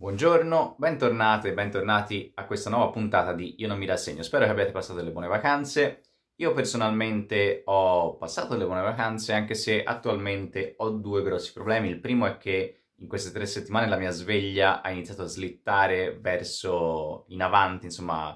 Buongiorno, bentornate e bentornati a questa nuova puntata di Io non mi rassegno. Spero che abbiate passato delle buone vacanze. Io personalmente ho passato delle buone vacanze anche se attualmente ho due grossi problemi. Il primo è che in queste tre settimane la mia sveglia ha iniziato a slittare verso in avanti, insomma,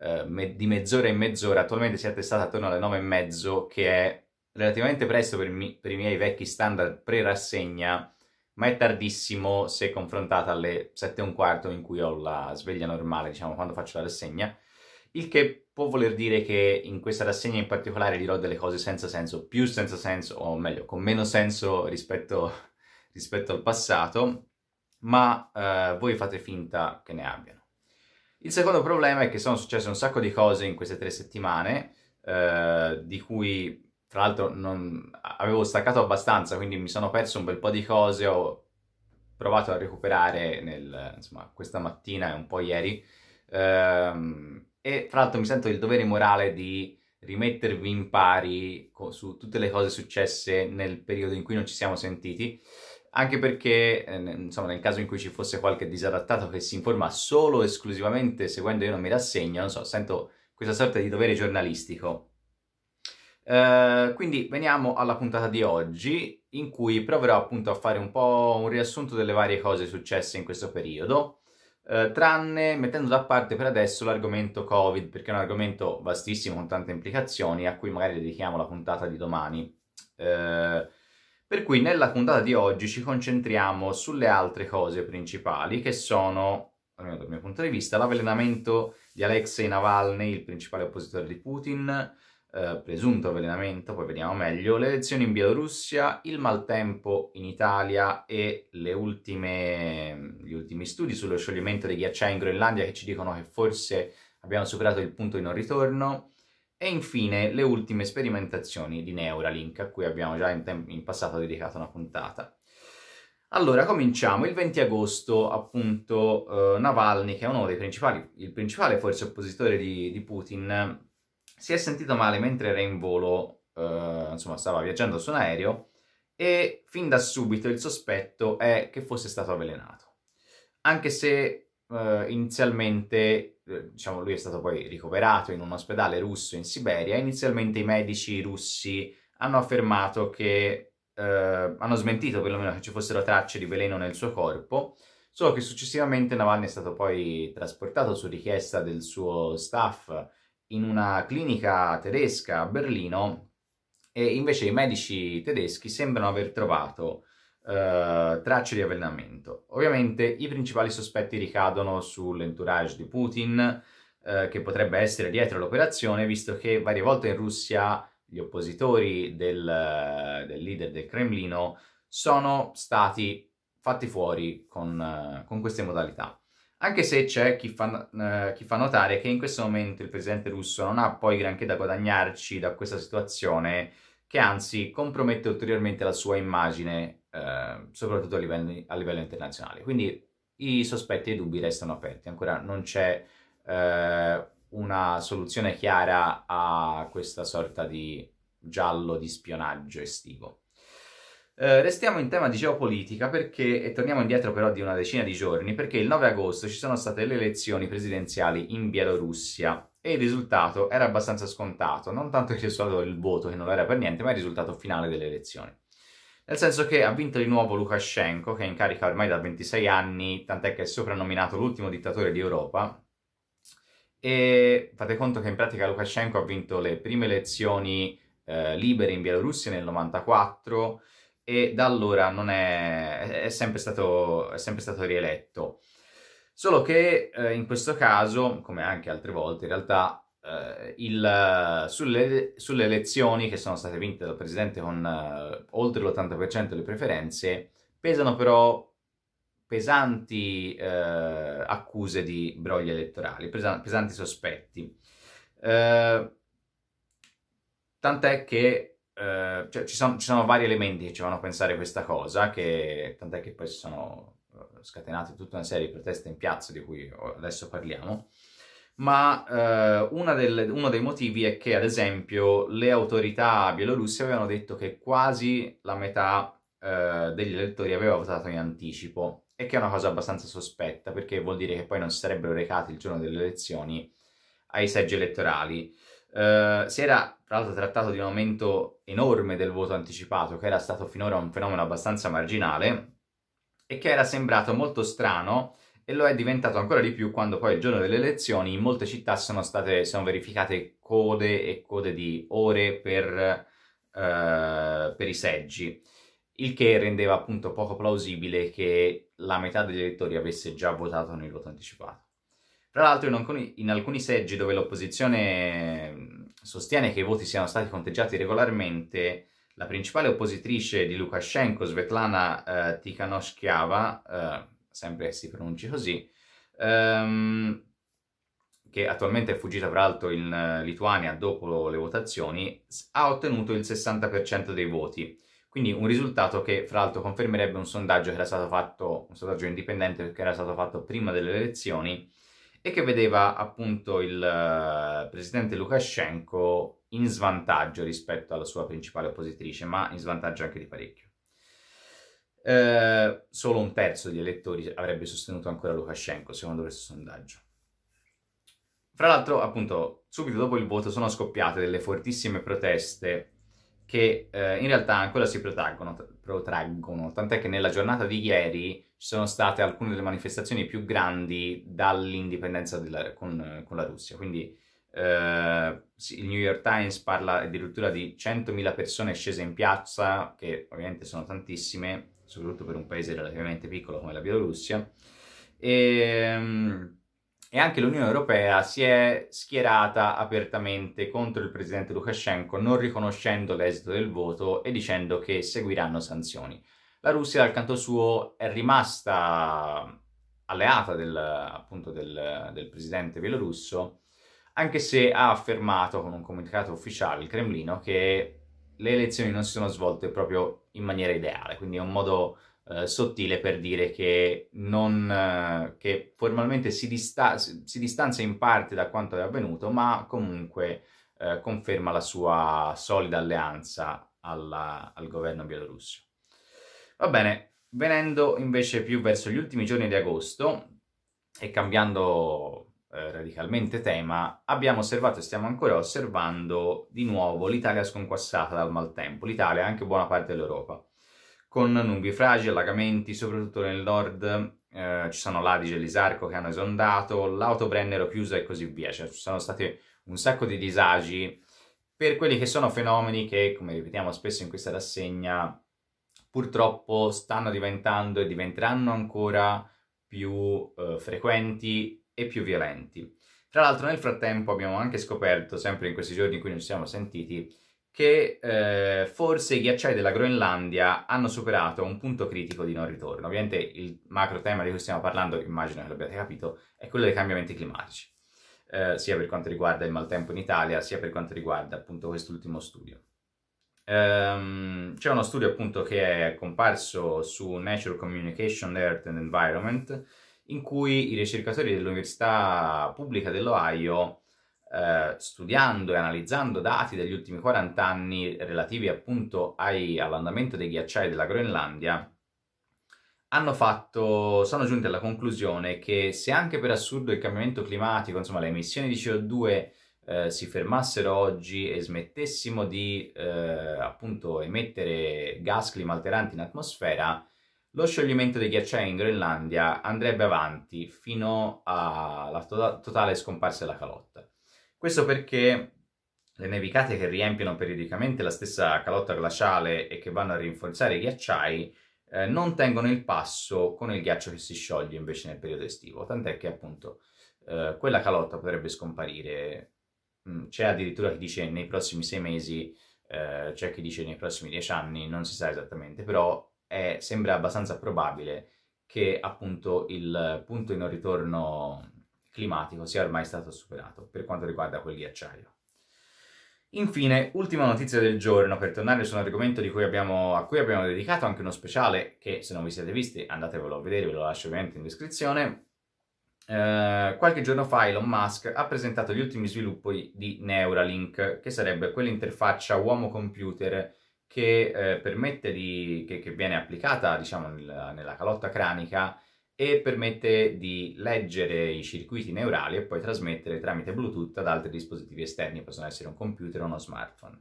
eh, me- di mezz'ora in mezz'ora. Attualmente si è attestata attorno alle nove e mezzo, che è relativamente presto per, mi- per i miei vecchi standard pre-rassegna ma è tardissimo se confrontata alle 7 e un quarto in cui ho la sveglia normale, diciamo, quando faccio la rassegna, il che può voler dire che in questa rassegna in particolare dirò delle cose senza senso, più senza senso, o meglio, con meno senso rispetto, rispetto al passato, ma eh, voi fate finta che ne abbiano. Il secondo problema è che sono successe un sacco di cose in queste tre settimane, eh, di cui tra l'altro non... avevo staccato abbastanza, quindi mi sono perso un bel po' di cose, ho provato a recuperare nel, insomma, questa mattina e un po' ieri. Ehm, e tra l'altro mi sento il dovere morale di rimettervi in pari su tutte le cose successe nel periodo in cui non ci siamo sentiti, anche perché, eh, insomma, nel caso in cui ci fosse qualche disadattato che si informa solo esclusivamente seguendo io non mi rassegno, non so, sento questa sorta di dovere giornalistico eh, quindi veniamo alla puntata di oggi in cui proverò appunto a fare un po' un riassunto delle varie cose successe in questo periodo, uh, tranne mettendo da parte per adesso l'argomento Covid, perché è un argomento vastissimo con tante implicazioni a cui magari dedichiamo la puntata di domani. Uh, per cui nella puntata di oggi ci concentriamo sulle altre cose principali che sono, almeno dal mio punto di vista, l'avvelenamento di Alexei Navalny, il principale oppositore di Putin, eh, presunto avvelenamento, poi vediamo meglio, le elezioni in Bielorussia, il maltempo in Italia e ultime, gli ultimi studi sullo scioglimento dei ghiacciai in Groenlandia che ci dicono che forse abbiamo superato il punto di non ritorno. E infine le ultime sperimentazioni di Neuralink, a cui abbiamo già in, tem- in passato dedicato una puntata. Allora, cominciamo. Il 20 agosto, appunto, eh, Navalny, che è uno dei principali, il principale forse oppositore di, di Putin, si è sentito male mentre era in volo, eh, insomma stava viaggiando su un aereo e fin da subito il sospetto è che fosse stato avvelenato. Anche se eh, inizialmente, eh, diciamo lui è stato poi ricoverato in un ospedale russo in Siberia, inizialmente i medici russi hanno affermato che eh, hanno smentito perlomeno che ci fossero tracce di veleno nel suo corpo, solo che successivamente Navalny è stato poi trasportato su richiesta del suo staff in una clinica tedesca a Berlino e invece i medici tedeschi sembrano aver trovato eh, tracce di avvelenamento. Ovviamente i principali sospetti ricadono sull'entourage di Putin, eh, che potrebbe essere dietro l'operazione, visto che varie volte in Russia gli oppositori del, del leader del Cremlino sono stati fatti fuori con, con queste modalità. Anche se c'è chi fa, eh, chi fa notare che in questo momento il presidente russo non ha poi granché da guadagnarci da questa situazione, che anzi compromette ulteriormente la sua immagine, eh, soprattutto a livello, a livello, internazionale. Quindi i sospetti e i dubbi restano aperti, ancora non c'è eh, una soluzione chiara a questa sorta di giallo di spionaggio estivo. Eh, restiamo in tema di geopolitica perché, e torniamo indietro però di una decina di giorni, perché il 9 agosto ci sono state le elezioni presidenziali in Bielorussia e il risultato era abbastanza scontato, non tanto il risultato del voto che non era per niente, ma il risultato finale delle elezioni. Nel senso che ha vinto di nuovo Lukashenko, che è in carica ormai da 26 anni, tant'è che è soprannominato l'ultimo dittatore d'Europa. E fate conto che in pratica Lukashenko ha vinto le prime elezioni eh, libere in Bielorussia nel 94, e da allora è, è, sempre stato, è, sempre stato, rieletto. Solo che eh, in questo caso, come anche altre volte in realtà, eh, il, sulle, sulle, elezioni che sono state vinte dal presidente con eh, oltre l'80% delle preferenze, pesano però pesanti eh, accuse di brogli elettorali, pesa- pesanti sospetti. Eh, tant'è che eh, cioè, ci, sono, ci, sono, vari elementi che ci fanno pensare questa cosa, che, tant'è che poi si sono eh, scatenate tutta una serie di proteste in piazza di cui adesso parliamo, ma eh, del, uno dei motivi è che, ad esempio, le autorità bielorusse avevano detto che quasi la metà eh, degli elettori aveva votato in anticipo, e che è una cosa abbastanza sospetta, perché vuol dire che poi non si sarebbero recati il giorno delle elezioni ai seggi elettorali. Eh, si era tra l'altro trattato di un aumento enorme del voto anticipato, che era stato finora un fenomeno abbastanza marginale e che era sembrato molto strano e lo è diventato ancora di più quando poi il giorno delle elezioni in molte città sono state sono verificate code e code di ore per, eh, per i seggi, il che rendeva appunto poco plausibile che la metà degli elettori avesse già votato nel voto anticipato. Tra l'altro in alcuni, in alcuni seggi dove l'opposizione sostiene che i voti siano stati conteggiati regolarmente, la principale oppositrice di Lukashenko, Svetlana eh, Tikhanovskaya, eh, sempre si pronunci così, ehm, che attualmente è fuggita tra l'altro in eh, Lituania dopo le votazioni, ha ottenuto il 60% dei voti. Quindi un risultato che fra l'altro confermerebbe un sondaggio che era stato fatto, un sondaggio indipendente che era stato fatto prima delle elezioni, e che vedeva appunto il eh, presidente Lukashenko in svantaggio rispetto alla sua principale oppositrice, ma in svantaggio anche di parecchio. Eh, solo un terzo degli elettori avrebbe sostenuto ancora Lukashenko, secondo questo sondaggio. Fra l'altro, appunto, subito dopo il voto sono scoppiate delle fortissime proteste che eh, in realtà ancora si protraggono, protraggono, tant'è che nella giornata di ieri ci sono state alcune delle manifestazioni più grandi dall'indipendenza della, con, con, la Russia. Quindi eh, il New York Times parla addirittura di 100.000 persone scese in piazza, che ovviamente sono tantissime, soprattutto per un paese relativamente piccolo come la Bielorussia. E, ehm, e anche l'Unione Europea si è schierata apertamente contro il presidente Lukashenko, non riconoscendo l'esito del voto e dicendo che seguiranno sanzioni. La Russia, dal canto suo, è rimasta alleata del, appunto del, del presidente bielorusso, anche se ha affermato con un comunicato ufficiale il Cremlino che le elezioni non si sono svolte proprio in maniera ideale, quindi è un modo eh, sottile per dire che, non, eh, che formalmente si, dista- si, distanzia in parte da quanto è avvenuto, ma comunque eh, conferma la sua solida alleanza alla, al governo bielorusso. Va bene, venendo invece più verso gli ultimi giorni di agosto e cambiando eh, radicalmente tema, abbiamo osservato e stiamo ancora osservando di nuovo l'Italia sconquassata dal maltempo, l'Italia e anche buona parte dell'Europa, con fragili, allagamenti, soprattutto nel nord eh, ci sono l'Adige e l'Isarco che hanno esondato, l'auto Brennero chiusa e così via, cioè ci sono stati un sacco di disagi per quelli che sono fenomeni che, come ripetiamo spesso in questa rassegna, purtroppo stanno diventando e diventeranno ancora più eh, frequenti e più violenti. Tra l'altro nel frattempo abbiamo anche scoperto, sempre in questi giorni in cui non ci siamo sentiti, che eh, forse i ghiacciai della Groenlandia hanno superato un punto critico di non ritorno. Ovviamente il macro tema di cui stiamo parlando, immagino che l'abbiate capito, è quello dei cambiamenti climatici, eh, sia per quanto riguarda il maltempo in Italia, sia per quanto riguarda appunto quest'ultimo studio. Um, c'è uno studio appunto che è comparso su Natural Communication Earth and Environment in cui i ricercatori dell'Università Pubblica dell'Ohio eh, studiando e analizzando dati degli ultimi 40 anni relativi appunto ai, all'andamento dei ghiacciai della Groenlandia, hanno fatto, sono giunti alla conclusione che se anche per assurdo il cambiamento climatico, insomma le emissioni di CO2 eh, si fermassero oggi e smettessimo di eh, appunto emettere gas climalteranti in atmosfera, lo scioglimento dei ghiacciai in Groenlandia andrebbe avanti fino alla to- tota-, totale scomparsa della calotta. Questo perché le nevicate che riempiono periodicamente la stessa calotta glaciale e che vanno a rinforzare i ghiacciai eh, non tengono il passo con il ghiaccio che si scioglie invece nel periodo estivo, tant'è che appunto eh, quella calotta potrebbe scomparire Mm, c'è addirittura chi dice nei prossimi sei mesi, eh, c'è chi dice nei prossimi dieci anni, non si sa esattamente, però è, sembra abbastanza probabile che appunto il punto di non ritorno climatico sia ormai stato superato per quanto riguarda quel ghiacciaio. Infine, ultima notizia del giorno per tornare su un argomento cui abbiamo, a cui abbiamo dedicato anche uno speciale che se non vi siete visti andatevelo a vedere, ve lo lascio ovviamente in descrizione, eh, qualche giorno fa Elon Musk ha presentato gli ultimi sviluppi di Neuralink, che sarebbe quell'interfaccia uomo-computer che eh, permette di... Che, che, viene applicata, diciamo, nella, nella calotta cranica e permette di leggere i circuiti neurali e poi trasmettere tramite Bluetooth ad altri dispositivi esterni, possono essere un computer o uno smartphone.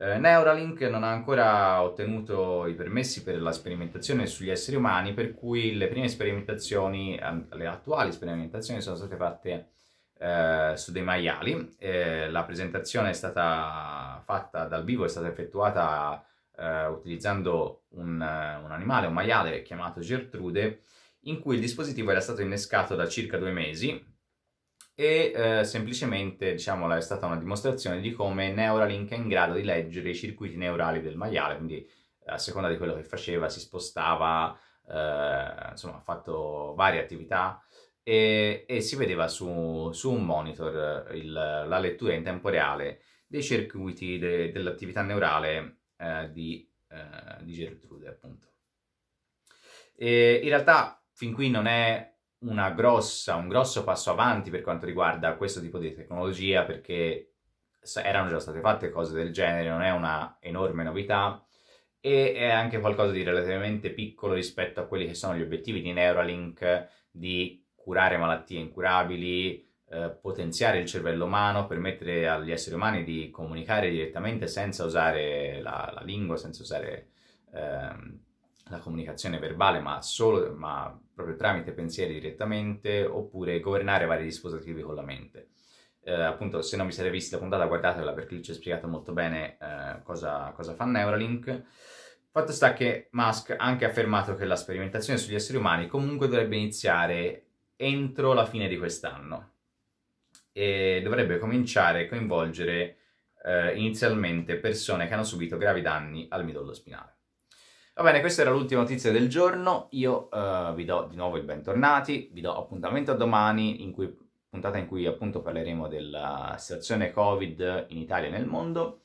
Eh, Neuralink non ha ancora ottenuto i permessi per la sperimentazione sugli esseri umani, per cui le prime sperimentazioni, le attuali sperimentazioni sono state fatte eh, su dei maiali. Eh, la presentazione è stata fatta dal vivo, è stata effettuata eh, utilizzando un, un animale, un maiale chiamato Gertrude, in cui il dispositivo era stato innescato da circa due mesi e eh, semplicemente diciamo, è stata una dimostrazione di come Neuralink è in grado di leggere i circuiti neurali del maiale, quindi eh, a seconda di quello che faceva si spostava, eh, insomma ha fatto varie attività e, e si vedeva su, su un monitor eh, il, la lettura in tempo reale dei circuiti de, dell'attività neurale eh, di, eh, di Gertrude appunto. E in realtà fin qui non è grossa, un grosso passo avanti per quanto riguarda questo tipo di tecnologia perché erano già state fatte cose del genere, non è una enorme novità e è anche qualcosa di relativamente piccolo rispetto a quelli che sono gli obiettivi di Neuralink di curare malattie incurabili, eh, potenziare il cervello umano, permettere agli esseri umani di comunicare direttamente senza usare la, la lingua, senza usare... Ehm, la comunicazione verbale, ma solo ma proprio tramite pensieri direttamente, oppure governare vari dispositivi con la mente. Eh, appunto, se non vi siete visti la puntata, guardatela perché lì ho spiegato molto bene eh, cosa, cosa fa Neuralink. Fatto sta che Musk ha anche affermato che la sperimentazione sugli esseri umani comunque dovrebbe iniziare entro la fine di quest'anno e dovrebbe cominciare a coinvolgere eh, inizialmente persone che hanno subito gravi danni al midollo spinale. Va bene, questa era l'ultima notizia del giorno, io uh, vi do di nuovo il bentornati, vi do appuntamento a domani, in cui, puntata in cui appunto parleremo della situazione Covid in Italia e nel mondo.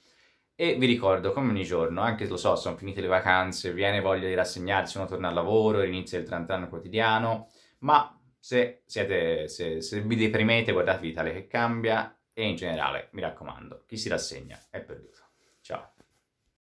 E vi ricordo, come ogni giorno, anche se lo so, sono finite le vacanze, viene voglia di rassegnarsi, uno torna al lavoro, inizia il 30 anno quotidiano, ma se, siete, se, se vi deprimete guardatevi l'Italia che cambia e in generale, mi raccomando, chi si rassegna è perduto. Ciao!